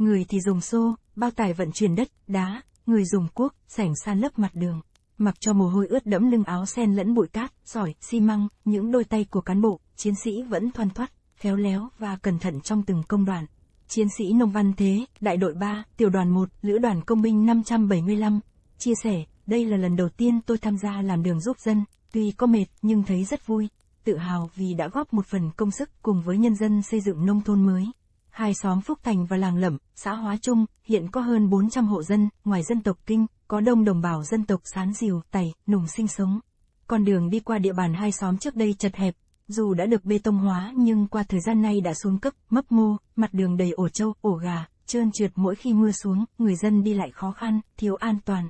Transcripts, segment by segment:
Người thì dùng xô, bao tải vận chuyển đất, đá, người dùng cuốc, sảnh san lấp mặt đường. Mặc cho mồ hôi ướt đẫm lưng áo sen lẫn bụi cát, sỏi, xi măng, những đôi tay của cán bộ, chiến sĩ vẫn thoăn thoắt, khéo léo và cẩn thận trong từng công đoạn. Chiến sĩ nông văn thế, đại đội 3, tiểu đoàn 1, lữ đoàn công binh 575, chia sẻ, đây là lần đầu tiên tôi tham gia làm đường giúp dân, tuy có mệt nhưng thấy rất vui, tự hào vì đã góp một phần công sức cùng với nhân dân xây dựng nông thôn mới hai xóm Phúc Thành và làng Lẩm, xã Hóa Trung, hiện có hơn 400 hộ dân, ngoài dân tộc Kinh, có đông đồng bào dân tộc Sán Diều, Tày, Nùng sinh sống. Con đường đi qua địa bàn hai xóm trước đây chật hẹp, dù đã được bê tông hóa nhưng qua thời gian nay đã xuống cấp, mấp mô, mặt đường đầy ổ trâu, ổ gà, trơn trượt mỗi khi mưa xuống, người dân đi lại khó khăn, thiếu an toàn.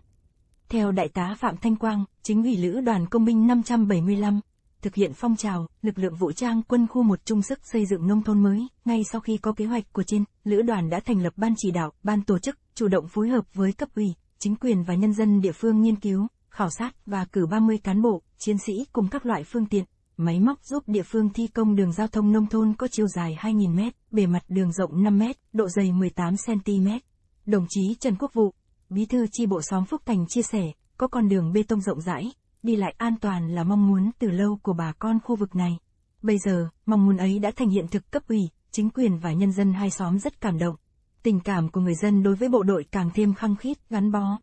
Theo Đại tá Phạm Thanh Quang, chính ủy lữ đoàn công binh 575, thực hiện phong trào, lực lượng vũ trang quân khu một chung sức xây dựng nông thôn mới. Ngay sau khi có kế hoạch của trên, lữ đoàn đã thành lập ban chỉ đạo, ban tổ chức, chủ động phối hợp với cấp ủy, chính quyền và nhân dân địa phương nghiên cứu, khảo sát và cử 30 cán bộ, chiến sĩ cùng các loại phương tiện, máy móc giúp địa phương thi công đường giao thông nông thôn có chiều dài 2.000 m, bề mặt đường rộng 5 m, độ dày 18 cm. Đồng chí Trần Quốc Vụ, Bí thư chi bộ xóm Phúc Thành chia sẻ, có con đường bê tông rộng rãi, đi lại an toàn là mong muốn từ lâu của bà con khu vực này. Bây giờ, mong muốn ấy đã thành hiện thực cấp ủy, chính quyền và nhân dân hai xóm rất cảm động. Tình cảm của người dân đối với bộ đội càng thêm khăng khít, gắn bó.